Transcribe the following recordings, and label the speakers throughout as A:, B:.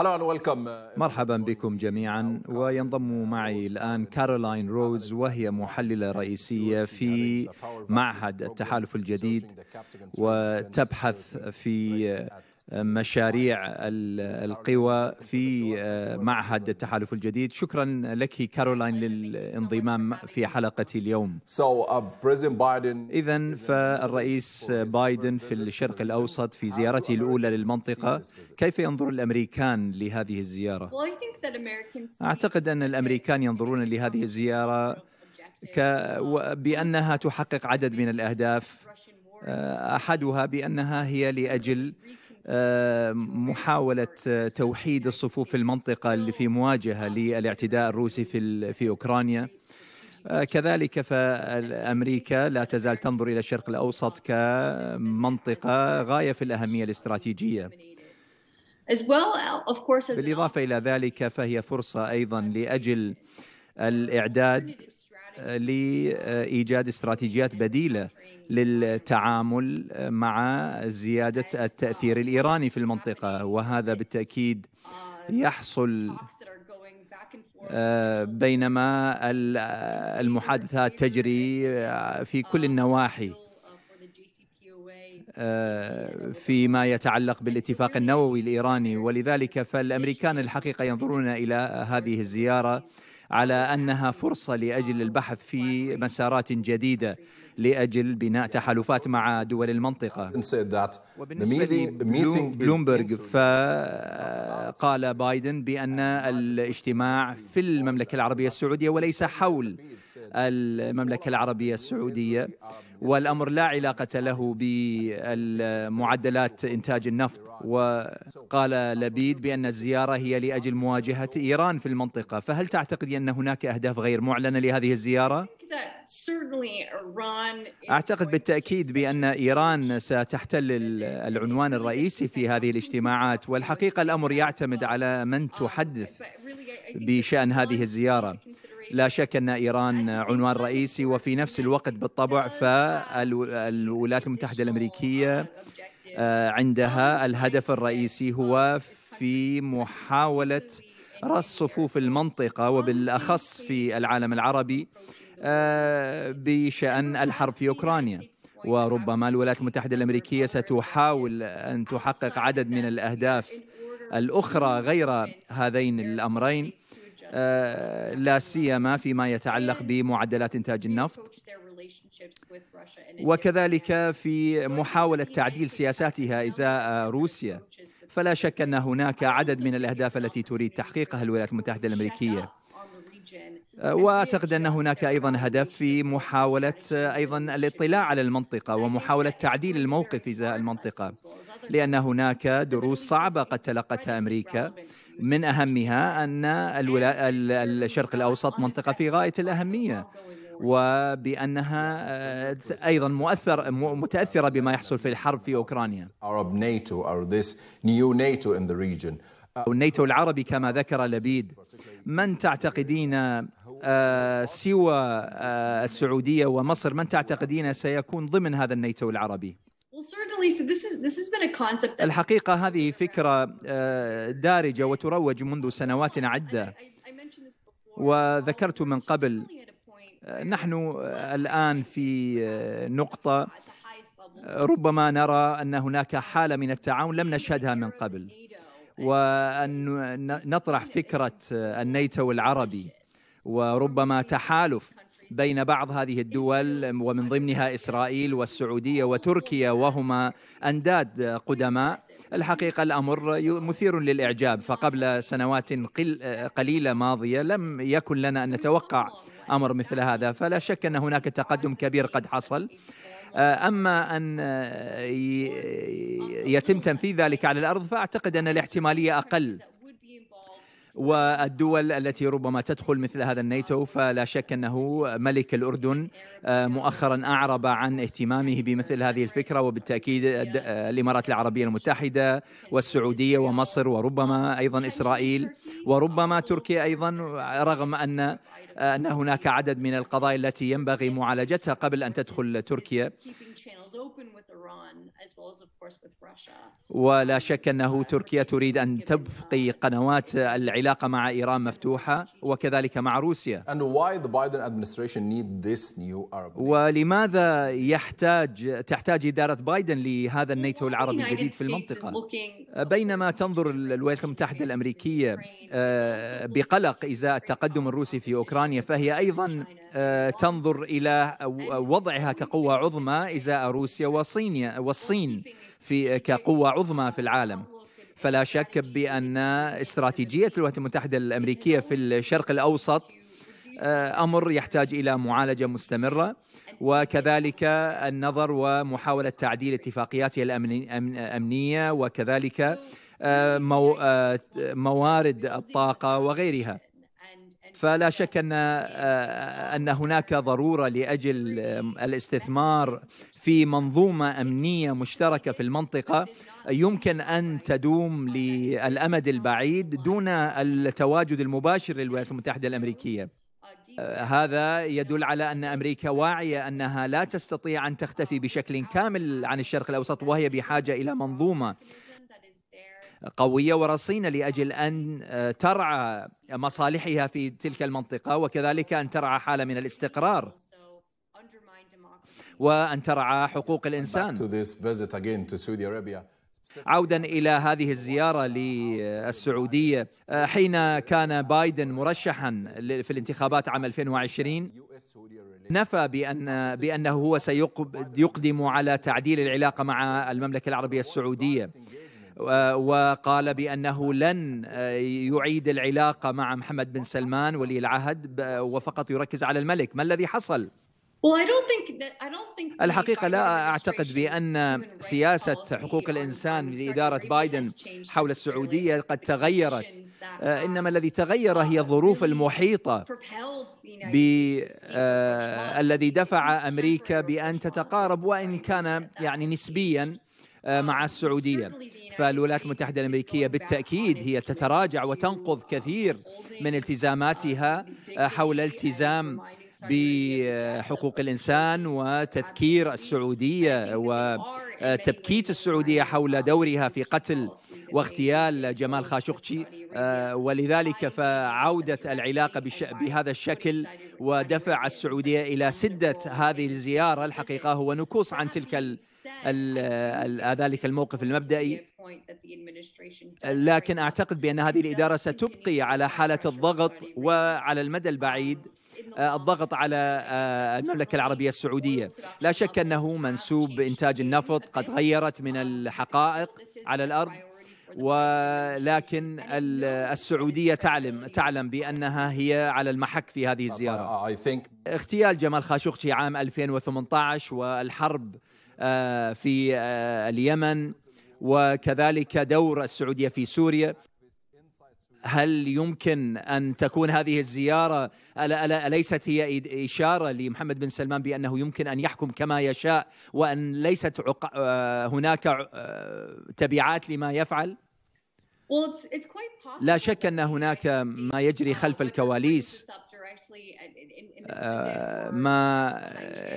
A: Uh, مرحبا بكم جميعا وينضم معي الآن كارولاين رودز وهي محللة رئيسية في معهد التحالف الجديد وتبحث في مشاريع القوى في آه، معهد التحالف الجديد شكرا لك كارولاين للانضمام في حلقة اليوم uh, إذا فالرئيس بايدن في الشرق الأوسط في زيارته الأولى للمنطقة كيف ينظر الأمريكان لهذه الزيارة؟ أعتقد أن الأمريكان ينظرون لهذه الزيارة ك... بأنها تحقق عدد من الأهداف آه، أحدها بأنها هي لأجل محاولة توحيد الصفوف في المنطقة اللي في مواجهة للاعتداء الروسي في, في أوكرانيا آه، كذلك فأمريكا لا تزال تنظر إلى الشرق الأوسط كمنطقة غاية في الأهمية الاستراتيجية بالإضافة إلى ذلك فهي فرصة أيضا لأجل الإعداد لايجاد استراتيجيات بديله للتعامل مع زياده التاثير الايراني في المنطقه وهذا بالتاكيد يحصل آه، بينما المحادثات تجري آه، في كل النواحي آه، فيما يتعلق بالاتفاق النووي الايراني ولذلك فالامريكان الحقيقه ينظرون الى هذه الزياره على انها فرصه لاجل البحث في مسارات جديده لاجل بناء تحالفات مع دول المنطقه. وبالنسبه لبلومبرغ فقال بايدن بان الاجتماع في المملكه العربيه السعوديه وليس حول المملكه العربيه السعوديه والأمر لا علاقة له بمعدلات إنتاج النفط وقال لبيد بأن الزيارة هي لأجل مواجهة إيران في المنطقة فهل تعتقد أن هناك أهداف غير معلنة لهذه الزيارة؟ أعتقد بالتأكيد بأن إيران ستحتل العنوان الرئيسي في هذه الاجتماعات والحقيقة الأمر يعتمد على من تحدث بشأن هذه الزيارة لا شك أن إيران عنوان رئيسي وفي نفس الوقت بالطبع فالولايات المتحدة الأمريكية آه، عندها الهدف الرئيسي هو في محاولة رص صفوف المنطقة وبالأخص في العالم العربي آه، بشأن الحرب في أوكرانيا وربما الولايات المتحدة الأمريكية ستحاول أن تحقق عدد من الأهداف الأخرى غير هذين الأمرين آه، لا سيما فيما يتعلق بمعدلات انتاج النفط وكذلك في محاوله تعديل سياساتها ازاء روسيا فلا شك ان هناك عدد من الاهداف التي تريد تحقيقها الولايات المتحده الامريكيه آه، واعتقد ان هناك ايضا هدف في محاوله ايضا الاطلاع على المنطقه ومحاوله تعديل الموقف ازاء المنطقه لان هناك دروس صعبه قد تلقتها امريكا من أهمها أن الولا... الشرق الأوسط منطقة في غاية الأهمية وبانها آه، ايضا مؤثر متاثره بما يحصل في الحرب في اوكرانيا. Arab NATO or this new NATO in the region. الناتو العربي كما ذكر لبيد من تعتقدين آه، سوى آه، السعوديه ومصر من تعتقدين سيكون ضمن هذا الناتو العربي؟ الحقيقة هذه فكرة آه، دارجة وتروج منذ سنوات عدة وذكرت من قبل آه، نحن آه، الآن في نقطة ربما نرى أن هناك حالة من التعاون لم نشهدها من قبل وأن نطرح فكرة النيتو العربي وربما تحالف بين بعض هذه الدول ومن ضمنها اسرائيل والسعوديه وتركيا وهما انداد قدماء الحقيقه الامر مثير للاعجاب فقبل سنوات قليله ماضيه لم يكن لنا ان نتوقع امر مثل هذا فلا شك ان هناك تقدم كبير قد حصل آه، اما ان آه، يتم تنفيذ ذلك على الارض فاعتقد ان الاحتماليه اقل والدول التي ربما تدخل مثل هذا الناتو فلا شك انه ملك الاردن آه، مؤخرا اعرب عن اهتمامه بمثل هذه الفكره وبالتاكيد آه، الامارات العربيه المتحده والسعوديه ومصر وربما ايضا اسرائيل وربما تركيا ايضا رغم ان آه، ان هناك عدد من القضايا التي ينبغي معالجتها قبل ان تدخل تركيا ولا شك أنه تركيا تريد أن uh, تبقي قنوات العلاقة مع إيران مفتوحة وكذلك مع روسيا ولماذا يحتاج تحتاج إدارة بايدن لهذا الناتو العربي الجديد في المنطقة بينما تنظر الولايات المتحدة الأمريكية آه، بقلق إزاء التقدم الروسي في أوكرانيا فهي أيضا آه، تنظر إلى وضعها كقوة عظمى إزاء روسيا وصينيا والصين الصين في كقوة عظمى في العالم فلا شك بأن استراتيجية الولايات المتحدة الأمريكية في الشرق الأوسط آه، أمر يحتاج إلى معالجة مستمرة وكذلك النظر ومحاولة تعديل اتفاقياتها الأمنية وكذلك آه، آه، موارد الطاقة وغيرها فلا شك ان آه، ان هناك ضروره لاجل آه، الاستثمار في منظومه امنيه مشتركه في المنطقه يمكن ان تدوم للامد البعيد دون التواجد المباشر للولايات المتحده الامريكيه. آه، هذا يدل على ان امريكا واعيه انها لا تستطيع ان تختفي بشكل كامل عن الشرق الاوسط وهي بحاجه الى منظومه قويه ورصينه لاجل ان آه، ترعى مصالحها في تلك المنطقه وكذلك ان ترعى حاله من الاستقرار وان ترعى حقوق الانسان. عودا الى هذه الزياره للسعوديه آه، حين كان بايدن مرشحا في الانتخابات عام 2020 نفى بان بانه هو سيقدم على تعديل العلاقه مع المملكه العربيه السعوديه وقال بأنه لن آه، يعيد العلاقة مع محمد بن سلمان ولي العهد وفقط يركز على الملك ما الذي حصل؟ الحقيقة لا أعتقد بأن سياسة حقوق الإنسان لإدارة بايدن حول السعودية قد تغيرت آه، um, إنما الذي تغير uh, هي الظروف المحيطة آه، الذي دفع أمريكا بأن تتقارب وإن كان يعني نسبياً آه، مع um, السعودية فالولايات المتحدة الأمريكية بالتأكيد هي تتراجع وتنقض uh, كثير من التزاماتها آه، حول التزام بحقوق الانسان وتذكير السعوديه وتبكيت السعوديه حول دورها في قتل واغتيال جمال خاشقجي آه، ولذلك فعودة العلاقة بهذا الشكل ودفع السعودية إلى سدة هذه الزيارة الحقيقة هو نكوص عن تلك الـ الـ آه، ذلك الموقف المبدئي لكن أعتقد بأن هذه الإدارة ستبقي على حالة الضغط وعلى المدى البعيد آه، الضغط على المملكة العربية السعودية لا شك أنه منسوب إنتاج النفط قد غيرت من الحقائق على الأرض ولكن السعودية تعلم تعلم بأنها هي على المحك في هذه الزيارة اغتيال جمال خاشقجي عام 2018 والحرب آه، في آه، اليمن وكذلك دور السعودية في سوريا هل يمكن ان تكون هذه الزياره ألا ألا اليست هي اشاره لمحمد بن سلمان بانه يمكن ان يحكم كما يشاء وان ليست عق... آه، هناك آه، تبعات لما يفعل؟ لا شك ان هناك ما يجري خلف الكواليس آه، ما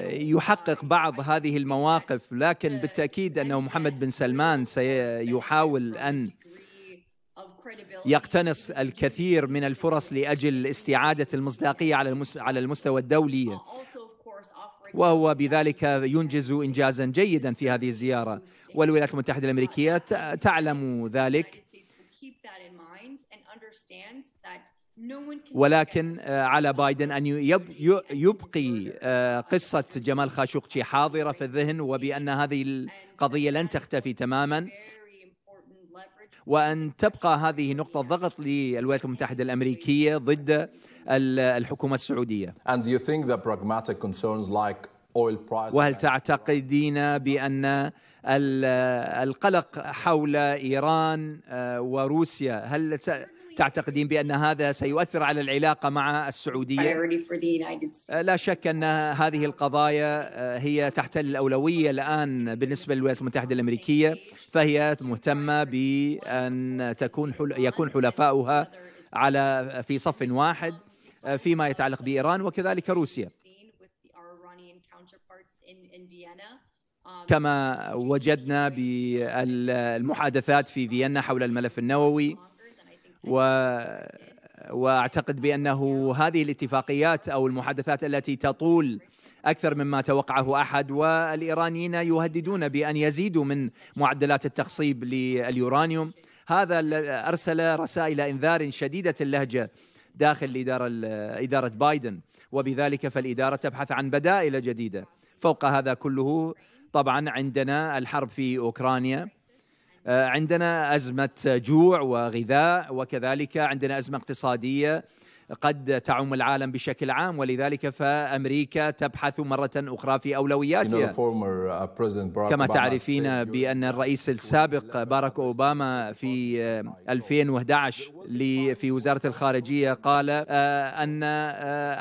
A: يحقق بعض هذه المواقف لكن بالتاكيد انه محمد بن سلمان سيحاول ان يقتنص الكثير من الفرص لاجل استعاده المصداقيه على على المستوى الدولي وهو بذلك ينجز انجازا جيدا في هذه الزياره والولايات المتحده الامريكيه تعلم ذلك ولكن آه، على بايدن ان يبقي آه، قصه جمال خاشقجي حاضره في الذهن وبان هذه القضيه لن تختفي تماما وأن تبقى هذه نقطة ضغط للولايات المتحدة الأمريكية ضد الحكومة السعودية.
B: And do you think pragmatic concerns like وهل
A: تعتقدين بان القلق حول ايران آه، وروسيا هل تعتقدين بأن هذا سيؤثر على العلاقة مع السعودية؟ آه، لا شك أن هذه القضايا آه، هي تحتل الأولوية الآن بالنسبة للولايات المتحدة الأمريكية فهي مهتمة بأن تكون حل... يكون حلفاؤها على في صف واحد آه، فيما يتعلق بإيران وكذلك روسيا كما وجدنا بالمحادثات في فيينا حول الملف النووي و واعتقد بانه هذه الاتفاقيات او المحادثات التي تطول اكثر مما توقعه احد والايرانيين يهددون بان يزيدوا من معدلات التخصيب لليورانيوم هذا ارسل رسائل انذار شديده اللهجه داخل الاداره اداره بايدن وبذلك فالاداره تبحث عن بدائل جديده فوق هذا كله طبعا عندنا الحرب في اوكرانيا آه، عندنا ازمه جوع وغذاء وكذلك عندنا ازمه اقتصاديه قد تعم العالم بشكل عام ولذلك فامريكا تبحث مره اخرى في اولوياتها
B: uh, كما تعرفين
A: بان الرئيس السابق باراك اوباما في 2011 آه، في وزاره الخارجيه قال آه، ان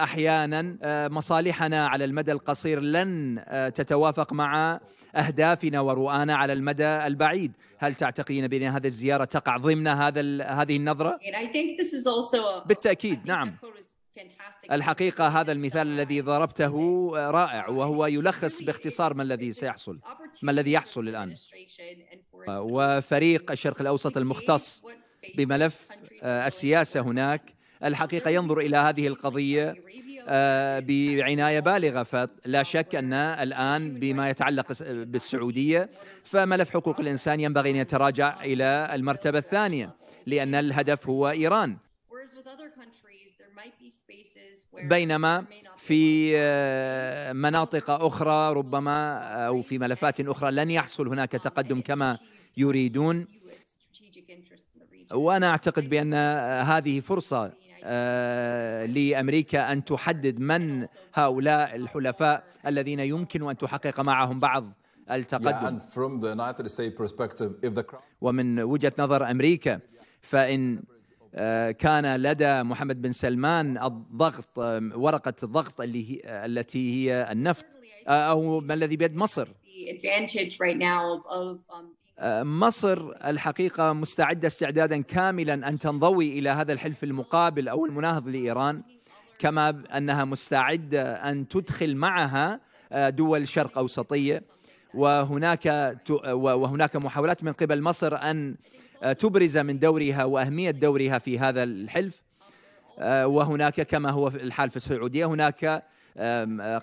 A: احيانا مصالحنا على المدى القصير لن تتوافق مع أهدافنا ورؤانا على المدى البعيد هل تعتقدين بأن هذه الزيارة تقع ضمن هذا هذه النظرة؟ بالتأكيد نعم الحقيقة هذا المثال الذي ضربته رائع وهو يلخص باختصار ما الذي سيحصل ما الذي يحصل الآن وفريق الشرق الأوسط المختص بملف آه، السياسة هناك الحقيقة ينظر إلى هذه القضية آه، بعنايه بالغه فلا شك ان الان بما يتعلق بالسعوديه فملف حقوق الانسان ينبغي ان يتراجع الى المرتبه الثانيه لان الهدف هو ايران بينما في آه، مناطق اخرى ربما او في ملفات اخرى لن يحصل هناك تقدم كما يريدون وانا اعتقد بان هذه فرصه آه، لامريكا ان تحدد من هؤلاء الحلفاء الذين يمكن ان تحقق معهم بعض التقدم ومن وجهه نظر امريكا فان آه، كان لدى محمد بن سلمان الضغط آه، ورقه الضغط اللي هي التي هي النفط او ما الذي بيد مصر آه، مصر الحقيقة مستعدة استعدادا كاملا أن تنضوي إلى هذا الحلف المقابل أو المناهض لإيران كما أنها مستعدة أن تدخل معها آه، دول شرق أوسطية وهناك وهناك محاولات من قبل مصر أن آه، تبرز من دورها وأهمية دورها في هذا الحلف وهناك كما هو الحال في السعودية هناك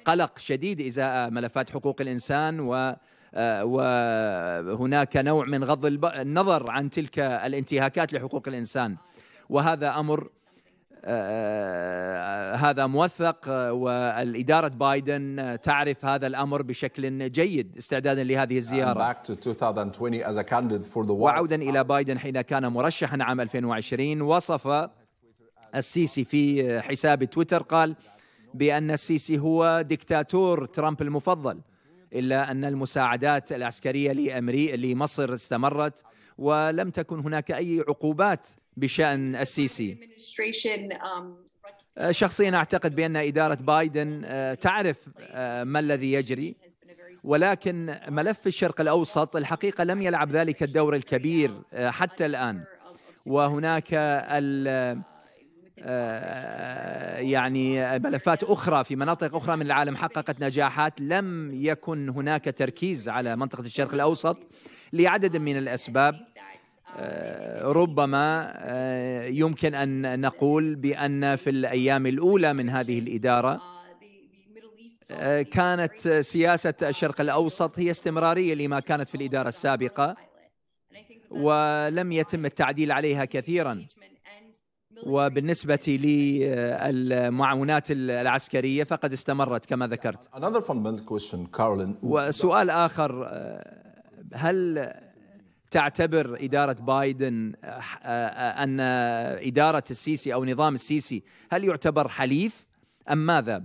A: قلق شديد إزاء ملفات حقوق الإنسان و آه، وهناك نوع من غض النظر عن تلك الانتهاكات لحقوق الانسان وهذا امر آه، آه، هذا موثق والإدارة بايدن تعرف هذا الأمر بشكل جيد استعدادا لهذه الزيارة وعودا إلى بايدن حين كان مرشحا عام 2020 وصف السيسي في حساب تويتر قال بأن السيسي هو دكتاتور ترامب المفضل الا ان المساعدات العسكريه لامري لمصر استمرت ولم تكن هناك اي عقوبات بشان السيسي um, أه، شخصيا اعتقد بان اداره بايدن أه، تعرف أه، ما الذي يجري ولكن ملف الشرق الاوسط الحقيقه لم يلعب ذلك الدور الكبير حتى الان وهناك ال آه، يعني ملفات اخرى في مناطق اخرى من العالم حققت نجاحات لم يكن هناك تركيز على منطقه الشرق الاوسط لعدد من الاسباب آه، ربما آه، يمكن ان نقول بان في الايام الاولى من هذه الاداره كانت سياسه الشرق الاوسط هي استمراريه لما كانت في الاداره السابقه ولم يتم التعديل عليها كثيرا وبالنسبة للمعونات العسكرية فقد استمرت كما ذكرت وسؤال آخر آه، هل تعتبر إدارة بايدن آه، آه، أن إدارة السيسي أو نظام السيسي هل يعتبر حليف أم ماذا؟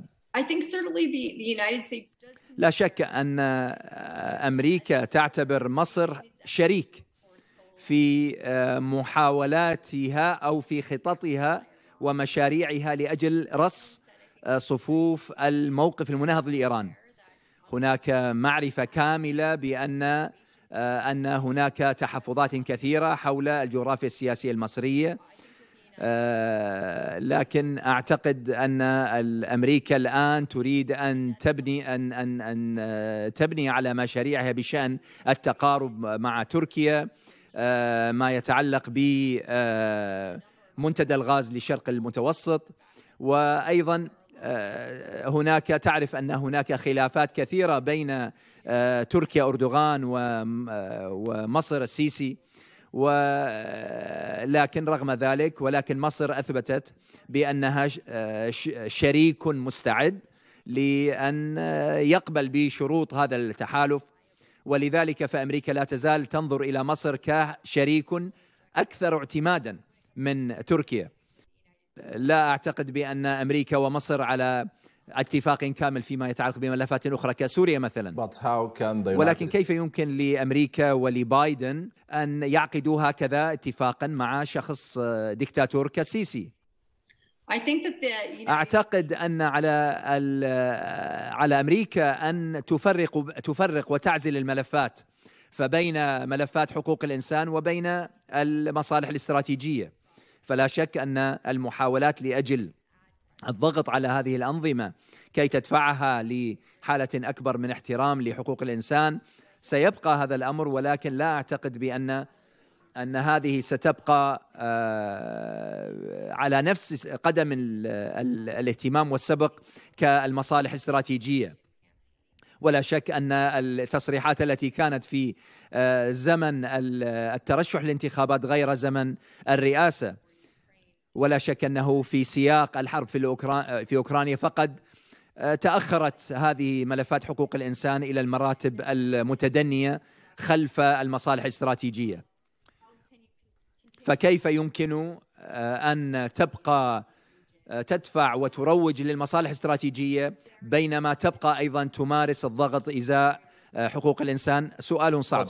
A: لا شك أن أمريكا تعتبر مصر شريك في آه، محاولاتها او في خططها ومشاريعها لاجل رص آه، صفوف الموقف المناهض لايران. هناك معرفه كامله بان آه، ان هناك تحفظات كثيره حول الجغرافيا السياسيه المصريه لكن اعتقد ان امريكا الان تريد ان تبني ان ان ان تبني على مشاريعها بشان التقارب مع تركيا آه، ما يتعلق بمنتدى آه، الغاز لشرق المتوسط وايضا آه، هناك تعرف ان هناك خلافات كثيره بين تركيا اردوغان ومصر السيسي ولكن رغم ذلك ولكن مصر اثبتت بانها شريك مستعد لان يقبل بشروط هذا التحالف ولذلك فامريكا لا تزال تنظر الى مصر كشريك اكثر اعتمادا من تركيا. لا اعتقد بان امريكا ومصر على اتفاق كامل فيما يتعلق بملفات اخرى كسوريا مثلا ولكن كيف يمكن لامريكا ولبايدن ان يعقدوا هكذا اتفاقا مع شخص دكتاتور كالسيسي اعتقد ان على على امريكا ان تفرق تفرق وتعزل الملفات فبين ملفات حقوق الانسان وبين المصالح الاستراتيجيه فلا شك ان المحاولات لاجل الضغط على هذه الانظمه كي تدفعها لحاله اكبر من احترام لحقوق الانسان سيبقى هذا الامر ولكن لا اعتقد بان ان هذه ستبقى آه، على نفس قدم الاهتمام والسبق كالمصالح الاستراتيجيه ولا شك ان التصريحات التي كانت في آه، زمن الترشح للانتخابات غير زمن الرئاسه ولا شك انه في سياق الحرب في الأوكران في اوكرانيا فقد آه، تاخرت هذه ملفات حقوق الانسان الى المراتب المتدنيه خلف المصالح الاستراتيجيه فكيف يمكن آه، ان تبقى آه، تدفع وتروج للمصالح الاستراتيجيه بينما تبقى ايضا تمارس الضغط ازاء آه، حقوق الانسان سؤال صعب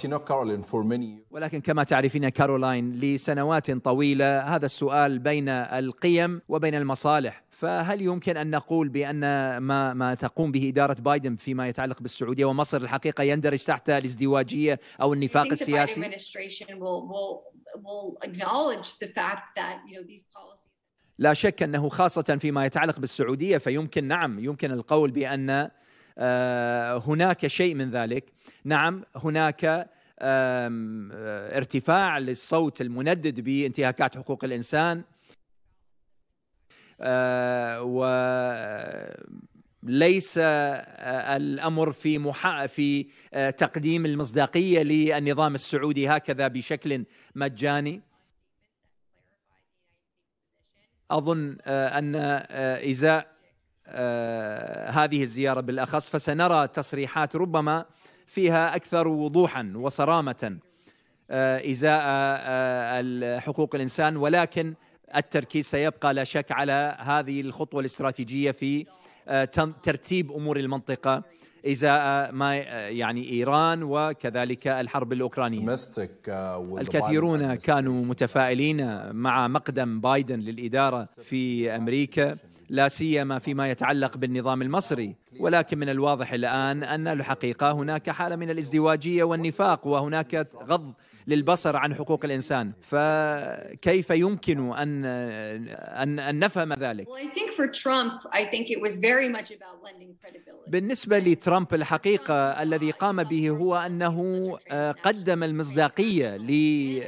A: ولكن كما تعرفين كارولاين لسنوات طويله هذا السؤال بين القيم وبين المصالح فهل يمكن ان نقول بان ما ما تقوم به اداره بايدن فيما يتعلق بالسعوديه ومصر الحقيقه يندرج تحت الازدواجيه او النفاق السياسي
B: will acknowledge the fact that you know these policies
A: لا شك انه خاصه فيما يتعلق بالسعوديه فيمكن نعم يمكن القول بان آه، هناك شيء من ذلك نعم هناك آه، ارتفاع للصوت المندد بانتهاكات حقوق الانسان آه، و ليس آه، الامر في محا... في آه، تقديم المصداقيه للنظام السعودي هكذا بشكل مجاني اظن آه، ان ازاء هذه الزياره بالاخص فسنرى تصريحات ربما فيها اكثر وضوحا وصرامه ازاء حقوق الانسان ولكن التركيز سيبقى لا شك على هذه الخطوه الاستراتيجيه في آه، ترتيب امور المنطقه ازاء آه، ما آه، يعني ايران وكذلك الحرب الاوكرانيه. Uh, الكثيرون كانوا متفائلين مع مقدم بايدن للاداره في امريكا لا سيما فيما يتعلق بالنظام المصري ولكن من الواضح الان ان الحقيقه هناك حاله من الازدواجيه والنفاق وهناك غض للبصر عن حقوق الانسان فكيف يمكن ان ان ان نفهم ذلك بالنسبه لترامب الحقيقه الذي قام به هو انه آه، قدم المصداقيه لهذه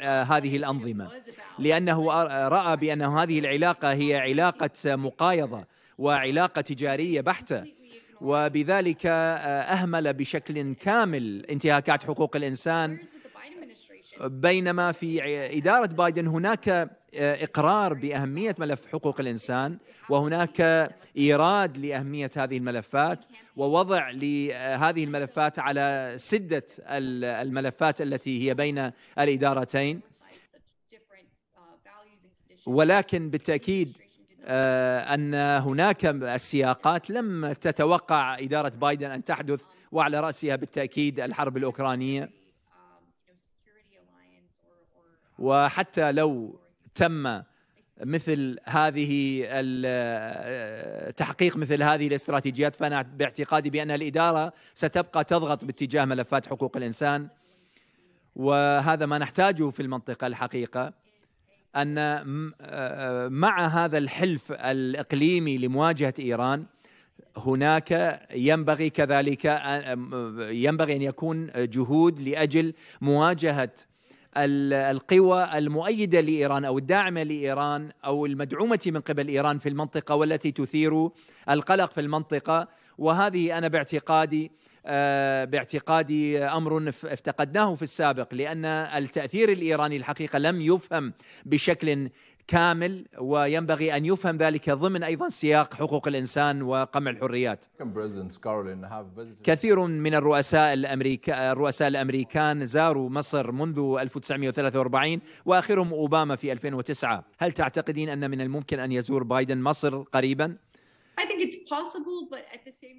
A: آه، آه، الانظمه لانه راى بان هذه العلاقه هي علاقه مقايضه وعلاقه تجاريه بحته وبذلك اهمل بشكل كامل انتهاكات حقوق الانسان بينما في إدارة بايدن هناك آه، إقرار بأهمية ملف حقوق الإنسان وهناك إيراد لأهمية هذه الملفات ووضع لهذه الملفات على سدة الملفات التي هي بين الإدارتين ولكن بالتأكيد آه، أن هناك السياقات لم تتوقع إدارة بايدن أن تحدث وعلى رأسها بالتأكيد الحرب الأوكرانية وحتى لو تم مثل هذه تحقيق مثل هذه الاستراتيجيات فانا باعتقادي بان الاداره ستبقى تضغط باتجاه ملفات حقوق الانسان وهذا ما نحتاجه في المنطقه الحقيقه ان مع هذا الحلف الاقليمي لمواجهه ايران هناك ينبغي كذلك ينبغي ان يكون جهود لاجل مواجهه القوى المؤيده لايران او الداعمه لايران او المدعومه من قبل ايران في المنطقه والتي تثير القلق في المنطقه وهذه انا باعتقادي آه، باعتقادي امر افتقدناه في السابق لان التاثير الايراني الحقيقه لم يفهم بشكل كامل وينبغي ان يفهم ذلك ضمن ايضا سياق حقوق الانسان وقمع الحريات. كثير من الرؤساء الامريكا الرؤساء الامريكان زاروا مصر منذ 1943 واخرهم اوباما في 2009، هل تعتقدين ان من الممكن ان يزور بايدن مصر قريبا؟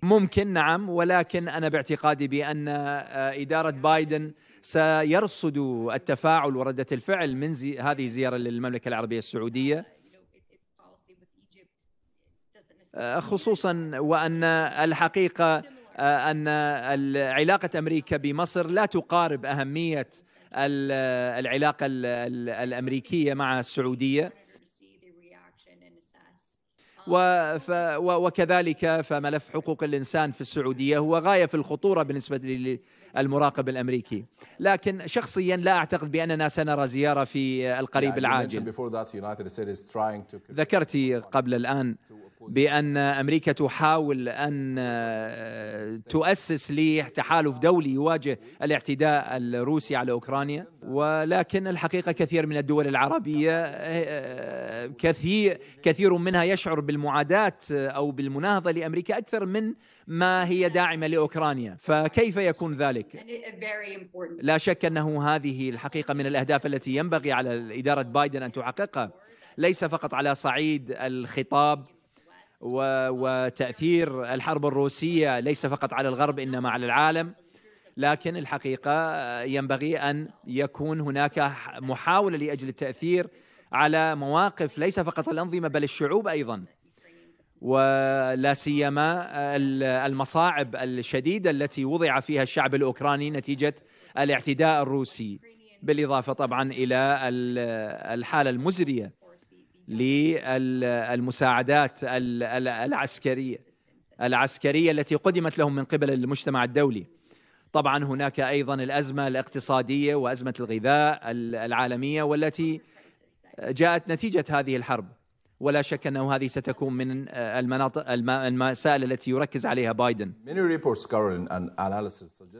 A: ممكن نعم ولكن انا باعتقادي بان آه، اداره بايدن سيرصد التفاعل ورده الفعل من زي هذه الزياره للمملكه العربيه السعوديه uh, uh، خصوصا وان الحقيقه آه، ان علاقه امريكا بمصر لا تقارب اهميه العلاقه الامريكيه مع السعوديه وكذلك فملف حقوق الإنسان في السعودية هو غاية في الخطورة بالنسبة للمراقب الأمريكي لكن شخصيا لا أعتقد بأننا سنرى زيارة في القريب العاجل ذكرت قبل الآن بأن أمريكا تحاول أن آه، تؤسس لتحالف دولي يواجه الاعتداء الروسي على أوكرانيا ولكن الحقيقة كثير من الدول العربية آه، آه، كثير, كثير منها يشعر بالمعاداة أو بالمناهضة لأمريكا أكثر من ما هي داعمة لأوكرانيا فكيف يكون ذلك؟ لا شك أنه هذه الحقيقة من الأهداف التي ينبغي على إدارة بايدن أن تحققها ليس فقط على صعيد الخطاب وتاثير الحرب الروسيه ليس فقط على الغرب انما على العالم لكن الحقيقه آه، ينبغي ان يكون هناك محاوله لاجل التاثير على مواقف ليس فقط الانظمه بل الشعوب ايضا ولا سيما المصاعب الشديده التي وضع فيها الشعب الاوكراني نتيجه الاعتداء الروسي بالاضافه طبعا الى الحاله المزريه للمساعدات العسكريه العسكريه التي قدمت لهم من قبل المجتمع الدولي. طبعا هناك ايضا الازمه الاقتصاديه وازمه الغذاء العالميه والتي جاءت نتيجه هذه الحرب. ولا شك انه هذه ستكون من المناطق المسائل التي يركز عليها بايدن.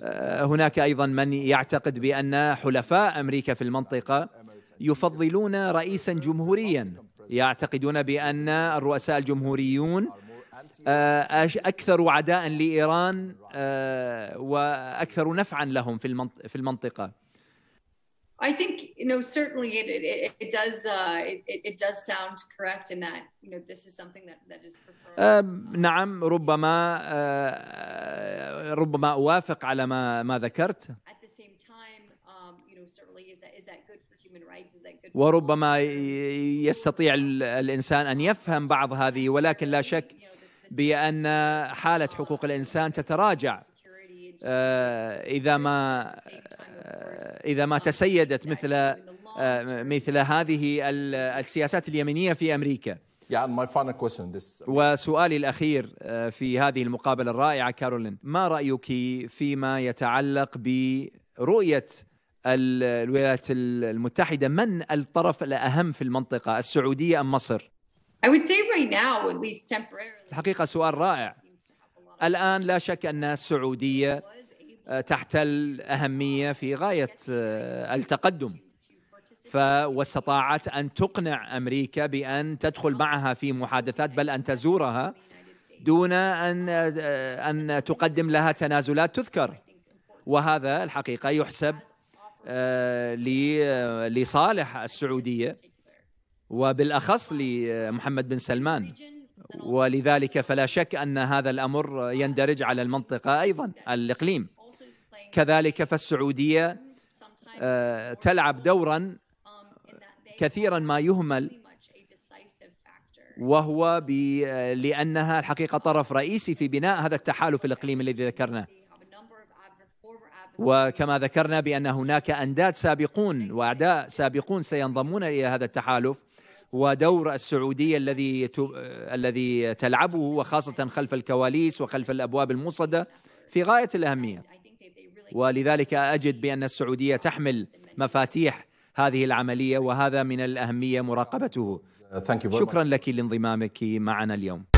A: آه، هناك ايضا من يعتقد بان حلفاء امريكا في المنطقه يفضلون رئيسا جمهوريا يعتقدون بأن الرؤساء الجمهوريون أكثر عداء لإيران وأكثر نفعا لهم في المنطقة
B: I think you know certainly it it, it does uh, it, it does sound correct in that you know this is something that that is
A: preferred. نعم ربما ربما أوافق على ما ما ذكرت. وربما يستطيع الانسان ان يفهم بعض هذه ولكن لا شك بان حاله حقوق الانسان تتراجع آه، اذا ما آه، اذا ما تسيدت مثل آه، مثل هذه السياسات اليمينيه في امريكا. وسؤالي الأخير في هذه المقابلة الرائعة كارولين ما رأيك فيما يتعلق برؤية الولايات المتحدة من الطرف الأهم في المنطقة السعودية أم مصر؟ الحقيقة سؤال رائع الآن لا شك أن السعودية آه، تحتل أهمية في غاية آه، التقدم واستطاعت أن تقنع أمريكا بأن تدخل معها في محادثات بل أن تزورها دون أن آه، أن تقدم لها تنازلات تذكر وهذا الحقيقة يحسب آه، لصالح السعوديه وبالاخص لمحمد بن سلمان ولذلك فلا شك ان هذا الامر يندرج على المنطقه ايضا الاقليم كذلك فالسعوديه آه، تلعب دورا كثيرا ما يهمل وهو لانها الحقيقه طرف رئيسي في بناء هذا التحالف الاقليمي الذي ذكرناه وكما ذكرنا بان هناك انداد سابقون واعداء سابقون سينضمون الى هذا التحالف ودور السعوديه الذي الذي تلعبه وخاصه خلف الكواليس وخلف الابواب الموصده في غايه الاهميه ولذلك اجد بان السعوديه تحمل مفاتيح هذه العمليه وهذا من الاهميه مراقبته شكرا لك لانضمامك معنا اليوم